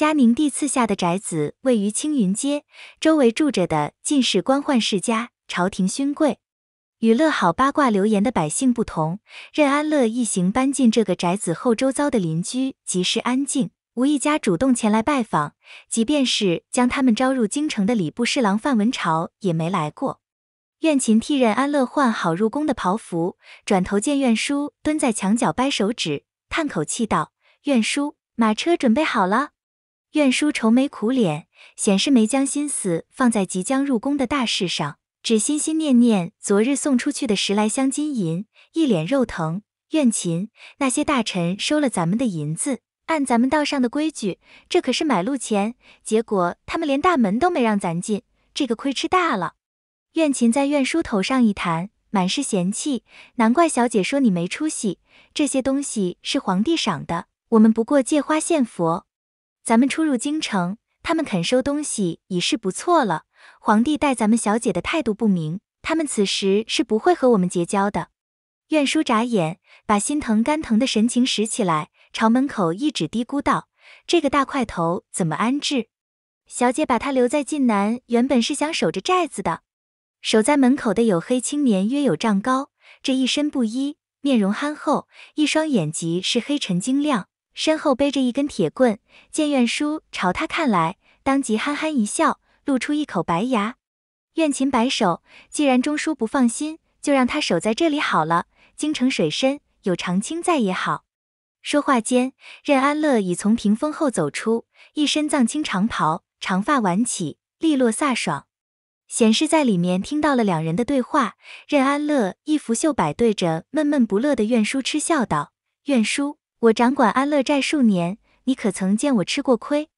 嘉宁帝赐下的宅子位于青云街，周围住着的尽是官宦世家、朝廷勋贵。与乐好八卦流言的百姓不同，任安乐一行搬进这个宅子后，周遭的邻居极是安静，无一家主动前来拜访。即便是将他们招入京城的礼部侍郎范文朝也没来过。苑琴替任安乐换好入宫的袍服，转头见苑叔蹲在墙角掰手指，叹口气道：“苑叔，马车准备好了。”院书愁眉苦脸，显示没将心思放在即将入宫的大事上，只心心念念昨日送出去的十来箱金银，一脸肉疼。苑秦，那些大臣收了咱们的银子，按咱们道上的规矩，这可是买路钱，结果他们连大门都没让咱进，这个亏吃大了。苑秦在院书头上一弹，满是嫌弃，难怪小姐说你没出息。这些东西是皇帝赏的，我们不过借花献佛。咱们出入京城，他们肯收东西已是不错了。皇帝待咱们小姐的态度不明，他们此时是不会和我们结交的。院叔眨眼，把心疼肝疼的神情拾起来，朝门口一指，嘀咕道：“这个大块头怎么安置？小姐把他留在晋南，原本是想守着寨子的。”守在门口的有黑青年，约有丈高，这一身布衣，面容憨厚，一双眼疾是黑沉晶亮。身后背着一根铁棍，见怨叔朝他看来，当即憨憨一笑，露出一口白牙。怨琴摆手，既然钟叔不放心，就让他守在这里好了。京城水深，有长青在也好。说话间，任安乐已从屏风后走出，一身藏青长袍，长发挽起，利落飒爽。显示在里面听到了两人的对话。任安乐一拂袖摆，对着闷闷不乐的怨叔嗤笑道：“怨叔。”我掌管安乐寨数年，你可曾见我吃过亏？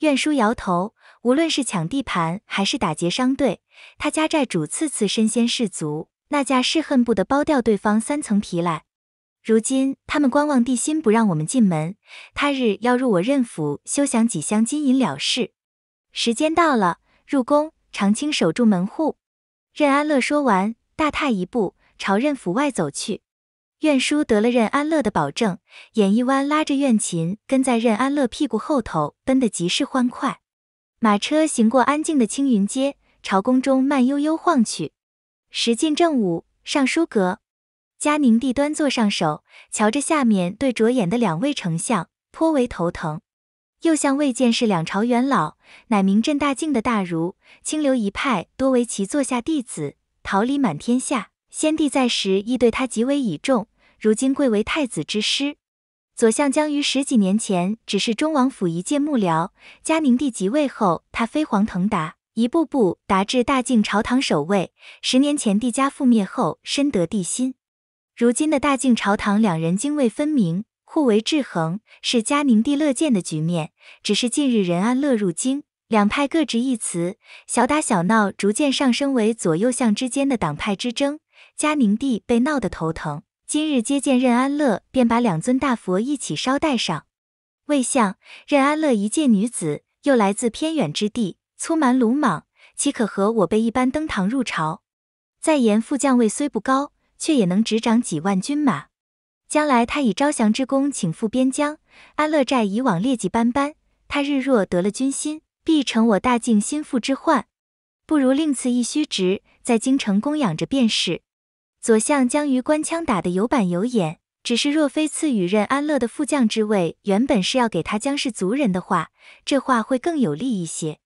院叔摇头。无论是抢地盘还是打劫商队，他家寨主次次身先士卒，那架势恨不得剥掉对方三层皮来。如今他们观望地心，不让我们进门，他日要入我任府，休想几箱金银了事。时间到了，入宫。长清守住门户。任安乐说完，大踏一步朝任府外走去。苑叔得了任安乐的保证，眼一弯，拉着苑琴跟在任安乐屁股后头奔得极是欢快。马车行过安静的青云街，朝宫中慢悠悠晃去。时近正午，尚书阁，嘉宁帝端坐上首，瞧着下面对着眼的两位丞相，颇为头疼。又向未见是两朝元老，乃名震大晋的大儒，清流一派多为其座下弟子，桃李满天下。先帝在时亦对他极为倚重。如今贵为太子之师，左相将于十几年前只是中王府一介幕僚。嘉宁帝即位后，他飞黄腾达，一步步达至大晋朝堂首位。十年前帝家覆灭后，深得帝心。如今的大晋朝堂，两人泾渭分明，互为制衡，是嘉宁帝乐见的局面。只是近日仁安乐入京，两派各执一词，小打小闹逐渐上升为左右相之间的党派之争，嘉宁帝被闹得头疼。今日接见任安乐，便把两尊大佛一起捎带上。魏相，任安乐一介女子，又来自偏远之地，粗蛮鲁莽，岂可和我辈一般登堂入朝？再言副将位虽不高，却也能执掌几万军马。将来他以招降之功，请赴边疆。安乐寨以往劣迹斑斑，他日若得了军心，必成我大晋心腹之患。不如另赐一虚职，在京城供养着便是。左相将于官腔打得有板有眼，只是若非赐予任安乐的副将之位，原本是要给他江氏族人的话，这话会更有利一些。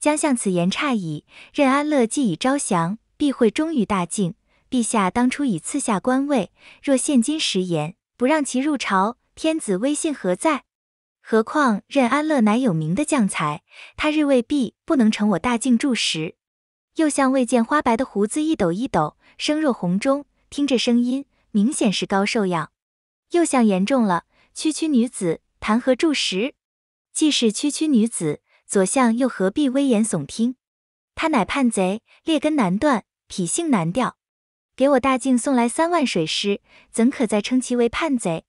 江相此言差矣，任安乐既已招降，必会忠于大晋。陛下当初已赐下官位，若现今食言，不让其入朝，天子威信何在？何况任安乐乃有名的将才，他日未必不能成我大晋柱石。右相未见花白的胡子一抖一抖。声若洪钟，听这声音，明显是高寿样。右相言重了，区区女子，谈何住石？既是区区女子，左相又何必危言耸听？他乃叛贼，劣根难断，脾性难调。给我大靖送来三万水师，怎可再称其为叛贼？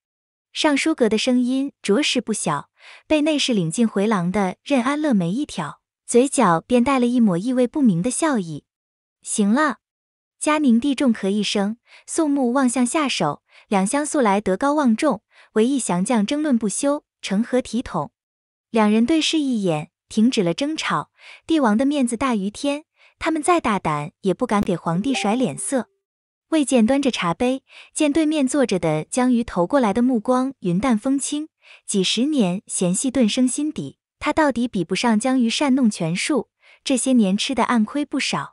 尚书阁的声音着实不小，被内侍领进回廊的任安乐眉一挑，嘴角便带了一抹意味不明的笑意。行了。嘉宁帝重咳一声，肃穆望向下手。两相素来德高望重，唯一降将争论不休，成何体统？两人对视一眼，停止了争吵。帝王的面子大于天，他们再大胆也不敢给皇帝甩脸色。魏见端着茶杯，见对面坐着的江鱼投过来的目光云淡风轻，几十年嫌隙顿生心底。他到底比不上江鱼善弄权术，这些年吃的暗亏不少。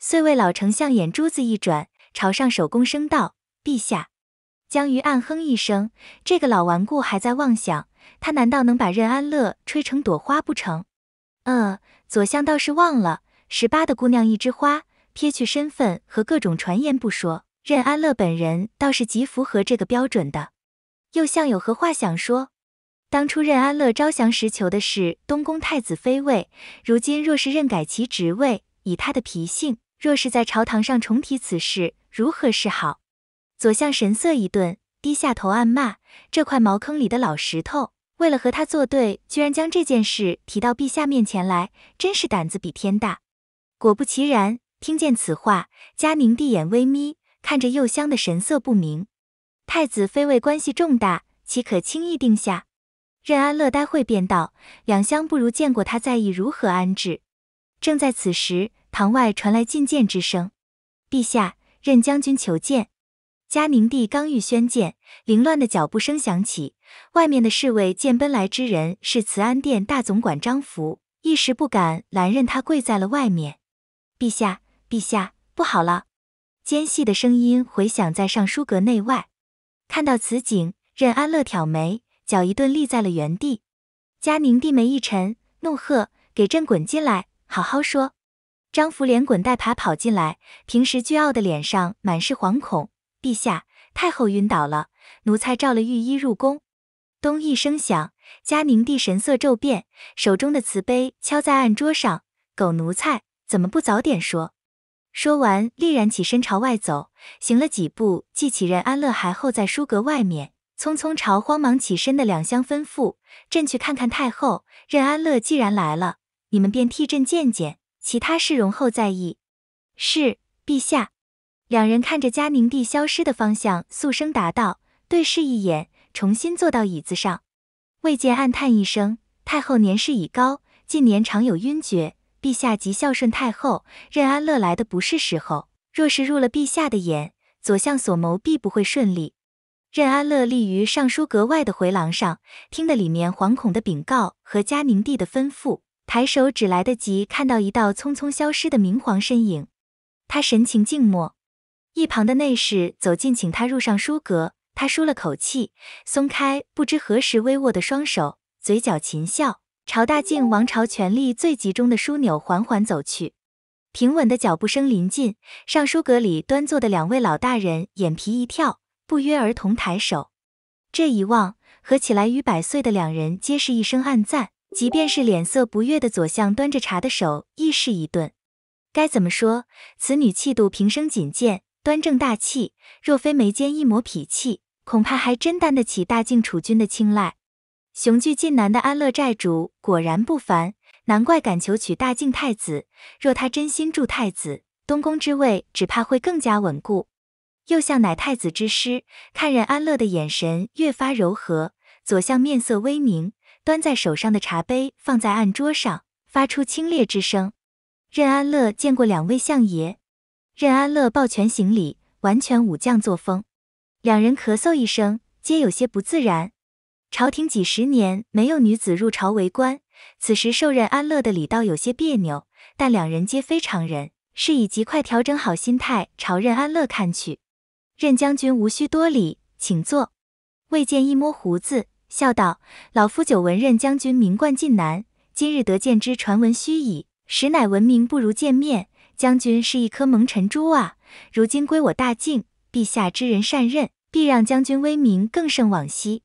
遂位老丞相眼珠子一转，朝上手躬声道：“陛下。”江瑜暗哼一声，这个老顽固还在妄想，他难道能把任安乐吹成朵花不成？呃，左相倒是忘了，十八的姑娘一枝花，撇去身份和各种传言不说，任安乐本人倒是极符合这个标准的。右相有何话想说？当初任安乐招降时求的是东宫太子妃位，如今若是任改其职位，以他的脾性。若是在朝堂上重提此事，如何是好？左相神色一顿，低下头暗骂：“这块茅坑里的老石头，为了和他作对，居然将这件事提到陛下面前来，真是胆子比天大。”果不其然，听见此话，嘉宁帝眼微眯，看着右相的神色不明。太子妃位关系重大，岂可轻易定下？任安乐待会便道：“两相不如见过他，在意如何安置。”正在此时。堂外传来觐见之声，陛下，任将军求见。嘉宁帝刚欲宣见，凌乱的脚步声响起。外面的侍卫见奔来之人是慈安殿大总管张福，一时不敢拦任他，跪在了外面。陛下，陛下，不好了！尖细的声音回响在尚书阁内外。看到此景，任安乐挑眉，脚一顿，立在了原地。嘉宁帝眉一沉，怒喝：“给朕滚进来，好好说！”张福连滚带爬跑进来，平时倨傲的脸上满是惶恐。陛下，太后晕倒了，奴才召了御医入宫。咚一声响，嘉宁帝神色骤变，手中的瓷杯敲在案桌上。狗奴才，怎么不早点说？说完，立然起身朝外走，行了几步，记起任安乐还候在书阁外面，匆匆朝慌忙起身的两相吩咐：“朕去看看太后。任安乐既然来了，你们便替朕见见。”其他事容后再议。是，陛下。两人看着嘉宁帝消失的方向，肃声答道，对视一眼，重新坐到椅子上。魏建暗叹一声：太后年事已高，近年常有晕厥。陛下即孝顺太后，任安乐来的不是时候。若是入了陛下的眼，左相所谋必不会顺利。任安乐立于尚书阁外的回廊上，听得里面惶恐的禀告和嘉宁帝的吩咐。抬手，只来得及看到一道匆匆消失的明黄身影。他神情静默。一旁的内侍走近，请他入尚书阁。他舒了口气，松开不知何时微握的双手，嘴角噙笑，朝大晋王朝权力最集中的枢纽缓缓走去。平稳的脚步声临近，尚书阁里端坐的两位老大人眼皮一跳，不约而同抬手。这一望，合起来与百岁的两人皆是一声暗赞。即便是脸色不悦的左相，端着茶的手亦是一顿。该怎么说？此女气度平生仅见，端正大气，若非眉间一抹脾气，恐怕还真担得起大晋储君的青睐。雄踞晋南的安乐寨主果然不凡，难怪敢求娶大晋太子。若他真心助太子，东宫之位只怕会更加稳固。右相乃太子之师，看任安乐的眼神越发柔和。左相面色微凝。端在手上的茶杯放在案桌上，发出清冽之声。任安乐见过两位相爷，任安乐抱拳行礼，完全武将作风。两人咳嗽一声，皆有些不自然。朝廷几十年没有女子入朝为官，此时受任安乐的礼道有些别扭，但两人皆非常人，是以极快调整好心态，朝任安乐看去。任将军无需多礼，请坐。魏见一摸胡子。笑道：“老夫久闻任将军名冠晋南，今日得见之，传闻虚矣，实乃闻名不如见面。将军是一颗蒙尘珠啊！如今归我大晋，陛下知人善任，必让将军威名更胜往昔。”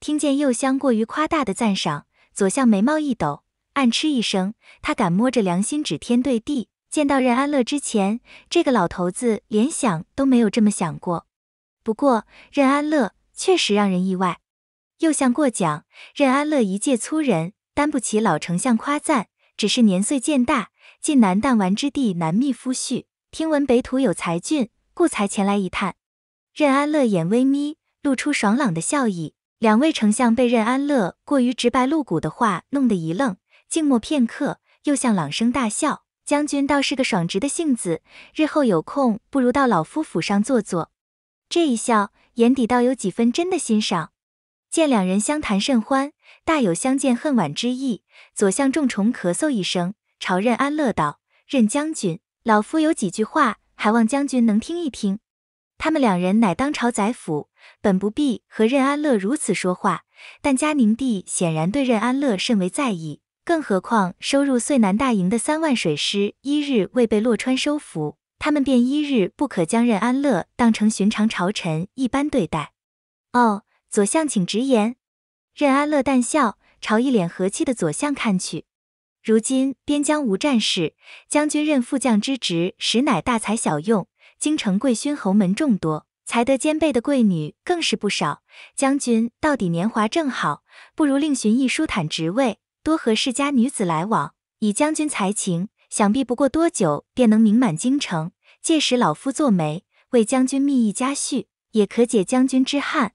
听见右相过于夸大的赞赏，左相眉毛一抖，暗吃一声。他敢摸着良心指天对地。见到任安乐之前，这个老头子连想都没有这么想过。不过，任安乐确实让人意外。又像过奖，任安乐一介粗人，担不起老丞相夸赞。只是年岁渐大，晋南弹丸之地难觅夫婿，听闻北土有才俊，故才前来一探。任安乐眼微眯，露出爽朗的笑意。两位丞相被任安乐过于直白露骨的话弄得一愣，静默片刻，又像朗声大笑：“将军倒是个爽直的性子，日后有空不如到老夫府上坐坐。”这一笑，眼底倒有几分真的欣赏。见两人相谈甚欢，大有相见恨晚之意。左相重重咳嗽一声，朝任安乐道：“任将军，老夫有几句话，还望将军能听一听。”他们两人乃当朝宰辅，本不必和任安乐如此说话，但嘉宁帝显然对任安乐甚为在意。更何况，收入岁南大营的三万水师，一日未被洛川收服，他们便一日不可将任安乐当成寻常朝臣一般对待。哦。左相，请直言。任安乐淡笑，朝一脸和气的左相看去。如今边疆无战事，将军任副将之职，实乃大材小用。京城贵勋侯门众多，才德兼备的贵女更是不少。将军到底年华正好，不如另寻一舒坦职位，多和世家女子来往。以将军才情，想必不过多久便能名满京城。届时老夫做媒，为将军觅一家婿，也可解将军之憾。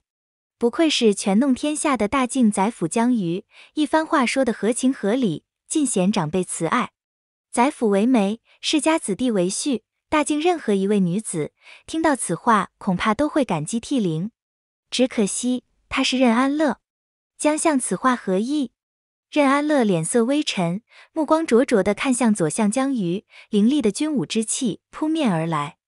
不愧是权弄天下的大靖宰府江瑜，一番话说的合情合理，尽显长辈慈爱。宰府为媒，世家子弟为婿，大靖任何一位女子听到此话，恐怕都会感激涕零。只可惜他是任安乐，将相此话何意？任安乐脸色微沉，目光灼灼的看向左相江瑜，凌厉的军武之气扑面而来。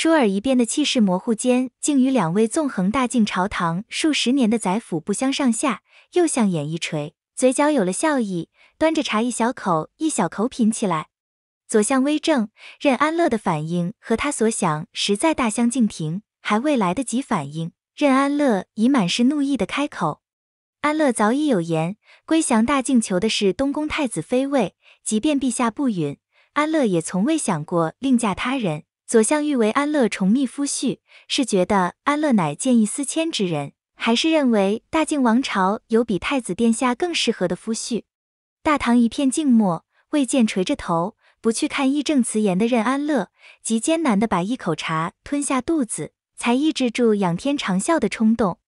舒尔一变的气势模糊间，竟与两位纵横大晋朝堂数十年的宰辅不相上下。又相眼一垂，嘴角有了笑意，端着茶一小口一小口品起来。左相微怔，任安乐的反应和他所想实在大相径庭。还未来得及反应，任安乐已满是怒意的开口：“安乐早已有言，归降大晋求的是东宫太子妃位，即便陛下不允，安乐也从未想过另嫁他人。”左相誉为安乐重觅夫婿，是觉得安乐乃见异思迁之人，还是认为大晋王朝有比太子殿下更适合的夫婿？大唐一片静默，魏建垂着头不去看义正辞严的任安乐，极艰难地把一口茶吞下肚子，才抑制住仰天长啸的冲动。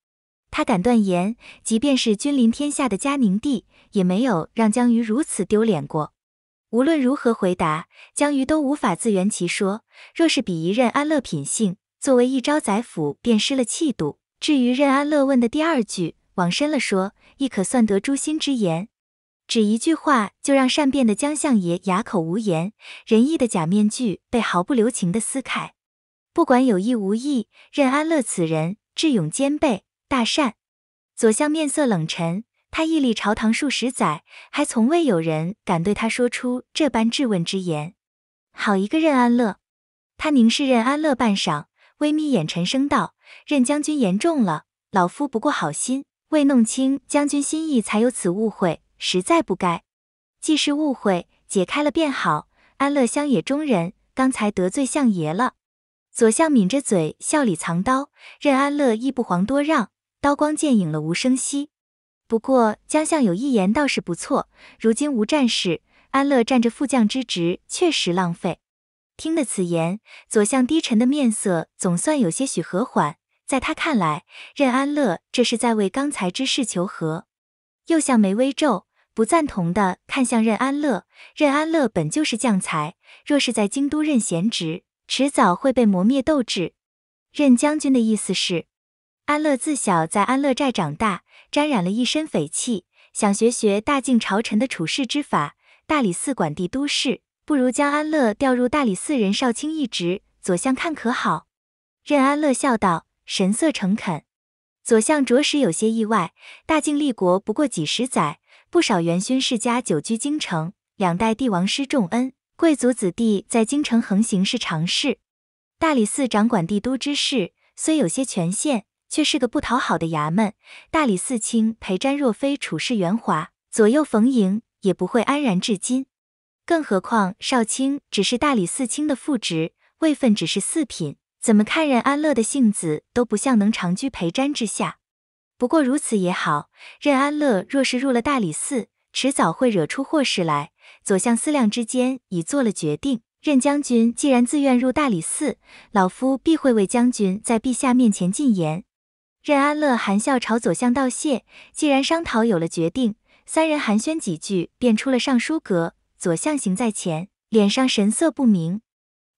他敢断言，即便是君临天下的嘉宁帝，也没有让江瑜如此丢脸过。无论如何回答，江瑜都无法自圆其说。若是比一任安乐品性，作为一朝宰辅便失了气度。至于任安乐问的第二句，往深了说，亦可算得诛心之言。只一句话，就让善变的江相爷哑口无言，仁义的假面具被毫不留情的撕开。不管有意无意，任安乐此人智勇兼备，大善。左相面色冷沉。他屹立朝堂数十载，还从未有人敢对他说出这般质问之言。好一个任安乐！他凝视任安乐半晌，微眯眼，沉声道：“任将军言重了，老夫不过好心，未弄清将军心意，才有此误会，实在不该。既是误会，解开了便好。安乐乡野中人，刚才得罪相爷了。”左相抿着嘴，笑里藏刀。任安乐亦不遑多让，刀光剑影了无声息。不过，将相有一言倒是不错。如今无战事，安乐占着副将之职，确实浪费。听了此言，左相低沉的面色总算有些许和缓。在他看来，任安乐这是在为刚才之事求和。右相眉微皱，不赞同的看向任安乐。任安乐本就是将才，若是在京都任闲职，迟早会被磨灭斗志。任将军的意思是，安乐自小在安乐寨长大。沾染了一身匪气，想学学大晋朝臣的处事之法。大理寺管帝都事，不如将安乐调入大理寺任少卿一职。左相看可好？任安乐笑道，神色诚恳。左相着实有些意外。大晋立国不过几十载，不少元勋世家久居京城，两代帝王施重恩，贵族子弟在京城横行是常事。大理寺掌管帝都之事，虽有些权限。却是个不讨好的衙门。大理寺卿裴瞻若非处事圆滑，左右逢迎，也不会安然至今。更何况少卿只是大理寺卿的副职，位分只是四品，怎么看任安乐的性子都不像能长居裴瞻之下。不过如此也好，任安乐若是入了大理寺，迟早会惹出祸事来。左相思量之间已做了决定，任将军既然自愿入大理寺，老夫必会为将军在陛下面前进言。任安乐含笑朝左相道谢，既然商讨有了决定，三人寒暄几句，便出了尚书阁。左相行在前，脸上神色不明。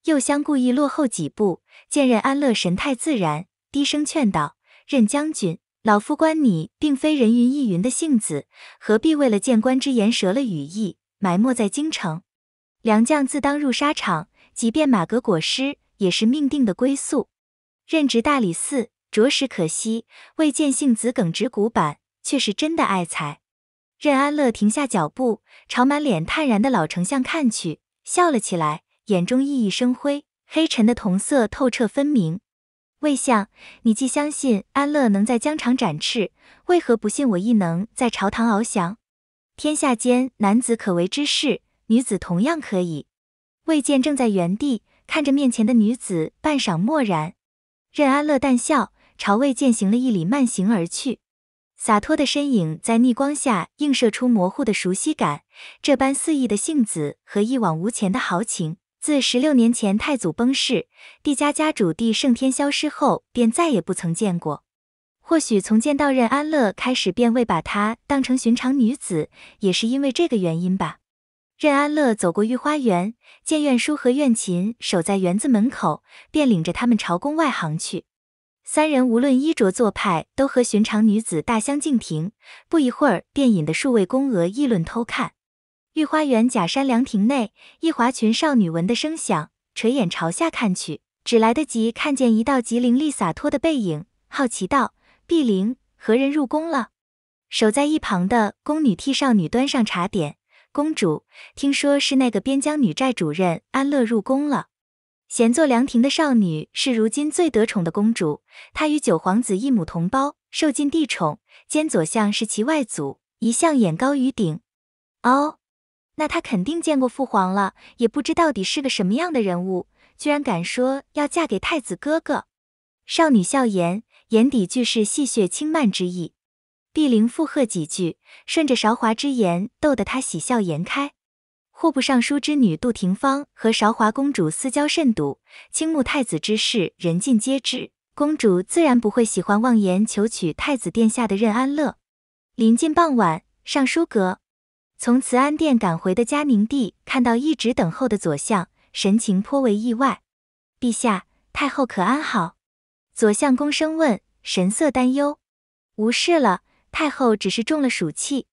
右相故意落后几步，见任安乐神态自然，低声劝道：“任将军，老夫观你并非人云亦云的性子，何必为了见官之言折了羽翼，埋没在京城？良将自当入沙场，即便马革裹尸，也是命定的归宿。任职大理寺。”着实可惜，魏见杏子耿直古板，却是真的爱财。任安乐停下脚步，朝满脸坦然的老丞相看去，笑了起来，眼中熠熠生辉，黑沉的瞳色透彻分明。魏相，你既相信安乐能在疆场展翅，为何不信我亦能在朝堂翱翔？天下间男子可为之事，女子同样可以。魏见正在原地看着面前的女子，半晌默然。任安乐淡笑。朝魏践行了一里，慢行而去，洒脱的身影在逆光下映射出模糊的熟悉感。这般肆意的性子和一往无前的豪情，自十六年前太祖崩逝，帝家家主帝圣天消失后，便再也不曾见过。或许从见到任安乐开始，便未把她当成寻常女子，也是因为这个原因吧。任安乐走过御花园，见院叔和院琴守在园子门口，便领着他们朝宫外行去。三人无论衣着做派，都和寻常女子大相径庭。不一会儿，便引得数位宫娥议论偷看。御花园假山凉亭内，一华裙少女闻的声响，垂眼朝下看去，只来得及看见一道极凌厉洒脱的背影，好奇道：“碧玲，何人入宫了？”守在一旁的宫女替少女端上茶点。公主听说是那个边疆女寨主任安乐入宫了。闲坐凉亭的少女是如今最得宠的公主，她与九皇子一母同胞，受尽帝宠。兼左相是其外祖，一向眼高于顶。哦，那她肯定见过父皇了，也不知到底是个什么样的人物，居然敢说要嫁给太子哥哥。少女笑言，眼底俱是戏谑轻慢之意。碧玲附和几句，顺着韶华之言，逗得她喜笑颜开。户部尚书之女杜廷芳和韶华公主私交甚笃，倾慕太子之事人尽皆知，公主自然不会喜欢妄言求娶太子殿下的任安乐。临近傍晚，尚书阁，从慈安殿赶回的嘉宁帝看到一直等候的左相，神情颇为意外。陛下，太后可安好？左相躬声问，神色担忧。无事了，太后只是中了暑气。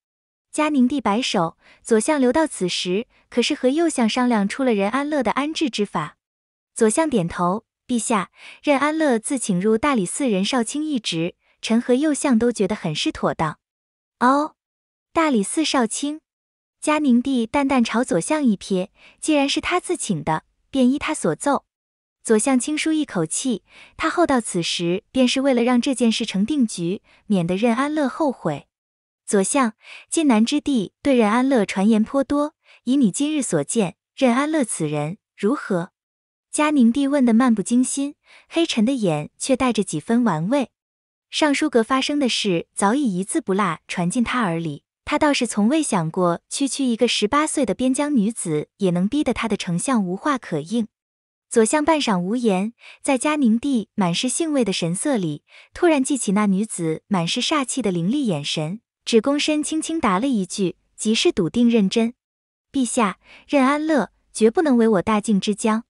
嘉宁帝摆手，左相留到此时，可是和右相商量出了任安乐的安置之法。左相点头，陛下任安乐自请入大理寺任少卿一职，臣和右相都觉得很是妥当。哦，大理寺少卿。嘉宁帝淡淡朝左相一瞥，既然是他自请的，便依他所奏。左相轻舒一口气，他厚到此时，便是为了让这件事成定局，免得任安乐后悔。左相，晋南之地对任安乐传言颇多，以你今日所见，任安乐此人如何？嘉宁帝问的漫不经心，黑沉的眼却带着几分玩味。尚书阁发生的事早已一字不落传进他耳里，他倒是从未想过，区区一个十八岁的边疆女子也能逼得他的丞相无话可应。左相半晌无言，在嘉宁帝满是兴味的神色里，突然记起那女子满是煞气的凌厉眼神。只躬身轻轻答了一句，即是笃定认真。陛下，任安乐，绝不能为我大晋之疆。